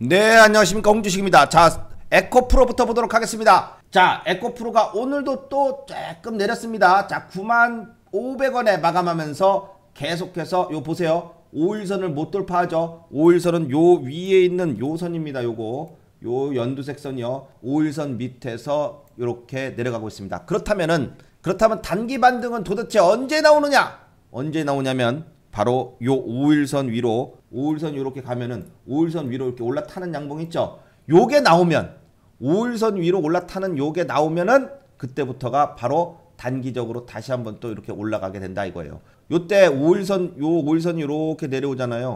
네 안녕하십니까 홍주식입니다 자 에코프로부터 보도록 하겠습니다 자 에코프로가 오늘도 또 조금 내렸습니다 자 9만 500원에 마감하면서 계속해서 요 보세요 5일선을 못 돌파하죠 5일선은 요 위에 있는 요 선입니다 요거 요 연두색 선이요 5일선 밑에서 이렇게 내려가고 있습니다 그렇다면은 그렇다면 단기 반등은 도대체 언제 나오느냐 언제 나오냐면 바로 요 5일선 위로 5일선 이렇게 가면은 5일선 위로 이렇게 올라타는 양봉 있죠. 요게 나오면 5일선 위로 올라타는 요게 나오면은 그때부터가 바로 단기적으로 다시 한번 또 이렇게 올라가게 된다 이거예요. 요때 5일선 요 5일선이 이렇게 내려오잖아요.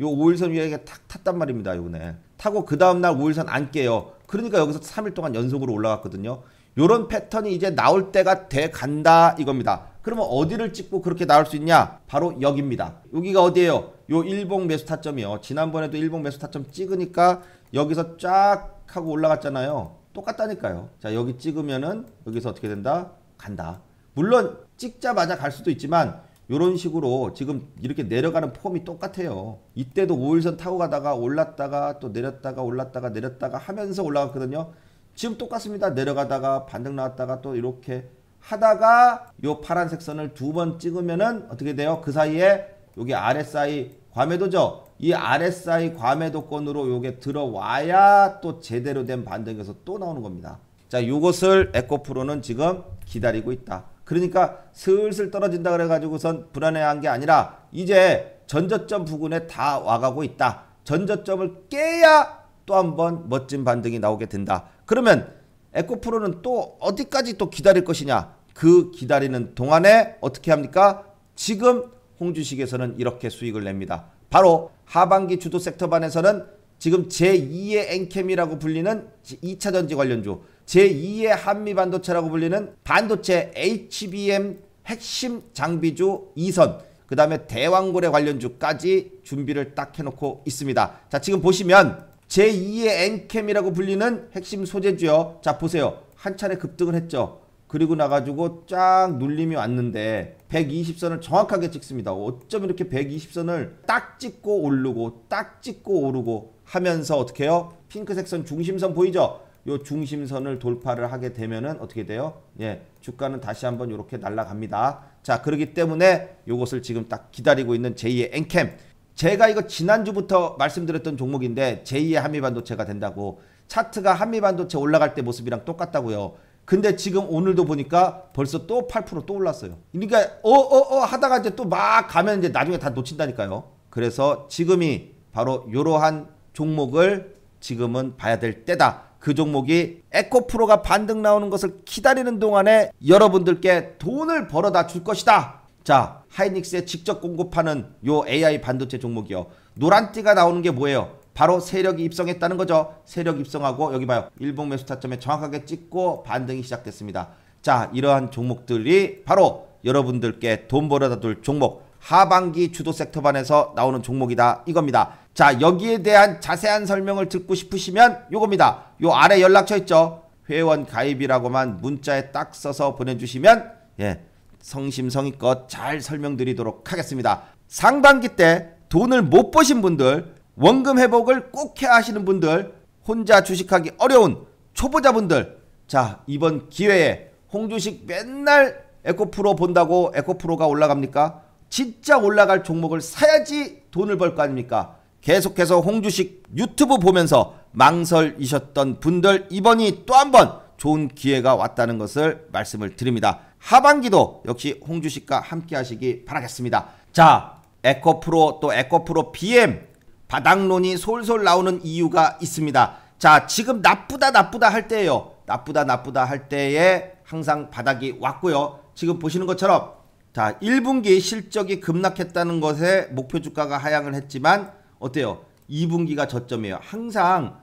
요 5일선 위에 탁 탔단 말입니다. 요번에. 타고 그 다음 날 5일선 안 깨요. 그러니까 여기서 3일 동안 연속으로 올라갔거든요. 요런 패턴이 이제 나올 때가 돼 간다 이겁니다. 그러면 어디를 찍고 그렇게 나올 수 있냐? 바로 여기입니다. 여기가 어디예요? 요 일봉 매수 타점이요. 지난번에도 일봉 매수 타점 찍으니까 여기서 쫙 하고 올라갔잖아요. 똑같다니까요. 자, 여기 찍으면은 여기서 어떻게 된다? 간다. 물론 찍자마자 갈 수도 있지만 이런 식으로 지금 이렇게 내려가는 폼이 똑같아요. 이때도 5일선 타고 가다가 올랐다가 또 내렸다가 올랐다가 내렸다가 하면서 올라갔거든요. 지금 똑같습니다. 내려가다가 반등 나왔다가 또 이렇게 하다가 요 파란색 선을 두 번 찍으면은 어떻게 돼요? 그 사이에 여기 RSI 과매도죠. 이 RSI 과매도권으로 요게 들어와야 또 제대로 된 반등에서 또 나오는 겁니다. 자, 요것을 에코프로는 지금 기다리고 있다. 그러니까 슬슬 떨어진다 그래가지고선 불안해한 게 아니라 이제 전저점 부근에 다 와가고 있다. 전저점을 깨야 또 한번 멋진 반등이 나오게 된다. 그러면 에코프로는 또 어디까지 또 기다릴 것이냐? 그 기다리는 동안에 어떻게 합니까? 지금 홍주식에서는 이렇게 수익을 냅니다. 바로 하반기 주도 섹터반에서는 지금 제2의 엔캠이라고 불리는 2차전지 관련주, 제2의 한미반도체라고 불리는 반도체 HBM 핵심 장비주 2선, 그 다음에 대왕고래 관련주까지 준비를 딱 해놓고 있습니다. 자, 지금 보시면 제2의 엔캠이라고 불리는 핵심 소재주요. 자, 보세요. 한 차례 급등을 했죠. 그리고 나가지고 쫙 눌림이 왔는데 120선을 정확하게 찍습니다. 어쩜 이렇게 120선을 딱 찍고 오르고 딱 찍고 오르고 하면서 어떻게 해요? 핑크색 선 중심선 보이죠? 요 중심선을 돌파를 하게 되면은 어떻게 돼요? 예, 주가는 다시 한번 이렇게 날라갑니다. 자, 그러기 때문에 요것을 지금 딱 기다리고 있는 제2의 엔캠. 제가 이거 지난주부터 말씀드렸던 종목인데 제2의 한미반도체가 된다고 차트가 한미반도체 올라갈 때 모습이랑 똑같다고요. 근데 지금 오늘도 보니까 벌써 또 8%또 올랐어요. 그러니까 어어어 어, 어 하다가 이제 또 막 가면 이제 나중에 다 놓친다니까요. 그래서 지금이 바로 이러한 종목을 지금은 봐야 될 때다. 그 종목이 에코프로가 반등 나오는 것을 기다리는 동안에 여러분들께 돈을 벌어다 줄 것이다. 자, 하이닉스에 직접 공급하는 요 AI 반도체 종목이요. 노란띠가 나오는 게 뭐예요? 바로 세력이 입성했다는 거죠. 세력 입성하고 여기 봐요. 일봉 매수 타점에 정확하게 찍고 반등이 시작됐습니다. 자 이러한 종목들이 바로 여러분들께 돈 벌어다 둘 종목 하반기 주도 섹터반에서 나오는 종목이다 이겁니다. 자 여기에 대한 자세한 설명을 듣고 싶으시면 요겁니다. 요 아래 연락처 있죠. 회원 가입이라고만 문자에 딱 써서 보내주시면 예 성심성의껏 잘 설명드리도록 하겠습니다. 상반기 때 돈을 못 버신 분들 원금 회복을 꼭 해야 하시는 분들, 혼자 주식하기 어려운 초보자분들, 자, 이번 기회에 홍주식 맨날 에코프로 본다고 에코프로가 올라갑니까? 진짜 올라갈 종목을 사야지 돈을 벌 거 아닙니까? 계속해서 홍주식 유튜브 보면서 망설이셨던 분들 이번이 또 한 번 좋은 기회가 왔다는 것을 말씀을 드립니다. 하반기도 역시 홍주식과 함께 하시기 바라겠습니다. 자, 에코프로 또 에코프로 BM 바닥론이 솔솔 나오는 이유가 있습니다. 자, 지금 나쁘다 나쁘다 할 때예요. 나쁘다 나쁘다 할 때에 항상 바닥이 왔고요. 지금 보시는 것처럼 자, 1분기 실적이 급락했다는 것에 목표 주가가 하향을 했지만 어때요? 2분기가 저점이에요. 항상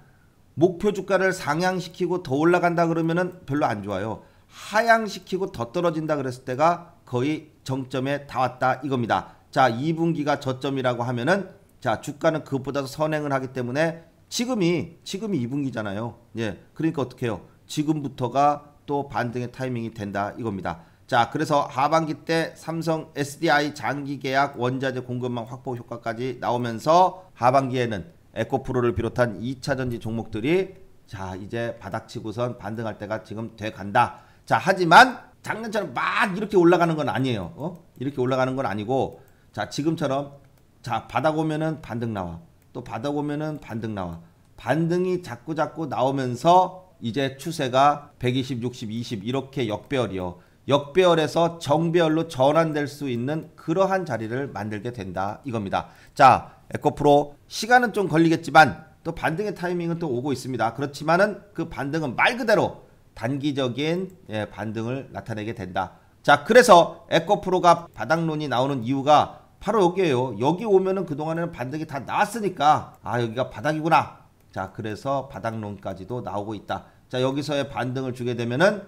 목표 주가를 상향시키고 더 올라간다 그러면은 별로 안 좋아요. 하향시키고 더 떨어진다 그랬을 때가 거의 정점에 닿았다 이겁니다. 자, 2분기가 저점이라고 하면은 자, 주가는 그것보다도 선행을 하기 때문에 지금이 지금이 2분기잖아요. 예. 그러니까 어떻게 해요? 지금부터가 또 반등의 타이밍이 된다 이겁니다. 자, 그래서 하반기 때 삼성 SDI 장기 계약 원자재 공급망 확보 효과까지 나오면서 하반기에는 에코프로를 비롯한 2차 전지 종목들이 자, 이제 바닥치고선 반등할 때가 지금 돼 간다. 자, 하지만 작년처럼 막 이렇게 올라가는 건 아니에요. 어? 이렇게 올라가는 건 아니고 자, 지금처럼 자 받아보면은 반등 나와 또 받아보면은 반등 나와 반등이 자꾸 자꾸 나오면서 이제 추세가 120, 60, 20 이렇게 역배열이요 역배열에서 정배열로 전환될 수 있는 그러한 자리를 만들게 된다 이겁니다 자 에코프로 시간은 좀 걸리겠지만 또 반등의 타이밍은 또 오고 있습니다 그렇지만은 그 반등은 말 그대로 단기적인 예, 반등을 나타내게 된다 자 그래서 에코프로가 바닥론이 나오는 이유가 바로 여기에요. 여기 오면은 그동안에는 반등이 다 나왔으니까 아 여기가 바닥이구나. 자 그래서 바닥론까지도 나오고 있다. 자 여기서의 반등을 주게 되면은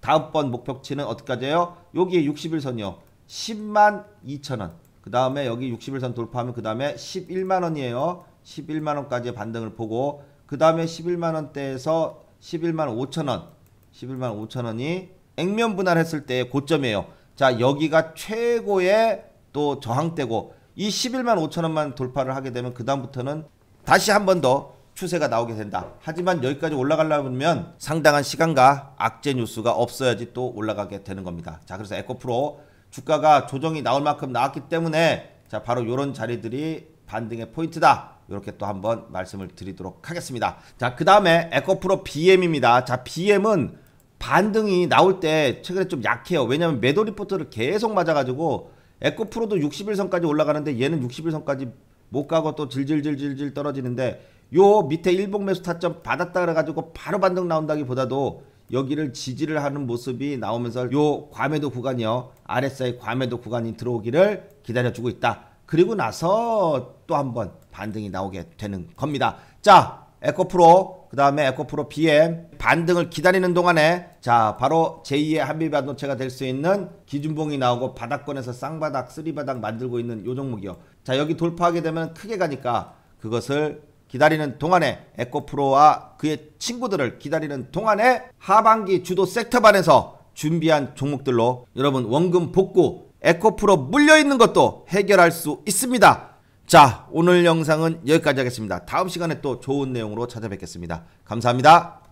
다음번 목표치는 어디까지예요? 여기에 61선이요. 10만 2천원. 그 다음에 여기 61선 돌파하면 그 다음에 11만원이에요. 11만원까지의 반등을 보고 그 다음에 11만원대에서 11만 5천원 11만 5천원이 액면 분할했을 때의 고점이에요. 자 여기가 최고의 또 저항되고 이 11만 5천 원만 돌파를 하게 되면 그 다음부터는 다시 한 번 더 추세가 나오게 된다. 하지만 여기까지 올라가려면 상당한 시간과 악재 뉴스가 없어야지 또 올라가게 되는 겁니다. 자, 그래서 에코프로 주가가 조정이 나올 만큼 나왔기 때문에 자, 바로 이런 자리들이 반등의 포인트다. 이렇게 또 한번 말씀을 드리도록 하겠습니다. 자, 그 다음에 에코프로 BM입니다. 자, BM은 반등이 나올 때 최근에 좀 약해요. 왜냐면 하 매도 리포트를 계속 맞아가지고 에코프로도 61선까지 올라가는데 얘는 61선까지 못 가고 또 질질질질질 떨어지는데 요 밑에 일봉 매수 타점 받았다 그래가지고 바로 반등 나온다기보다도 여기를 지지를 하는 모습이 나오면서 요 과매도 구간이요 RSI 과매도 구간이 들어오기를 기다려주고 있다 그리고 나서 또 한 번 반등이 나오게 되는 겁니다 자 에코프로 그 다음에 에코프로 BM 반등을 기다리는 동안에 자 바로 제2의 한미 반도체가 될 수 있는 기준봉이 나오고 바닥권에서 쌍바닥 쓰리바닥 만들고 있는 요 종목이요 자 여기 돌파하게 되면 크게 가니까 그것을 기다리는 동안에 에코프로와 그의 친구들을 기다리는 동안에 하반기 주도 섹터반에서 준비한 종목들로 여러분 원금 복구 에코프로 물려있는 것도 해결할 수 있습니다 자, 오늘 영상은 여기까지 하겠습니다. 다음 시간에 또 좋은 내용으로 찾아뵙겠습니다. 감사합니다.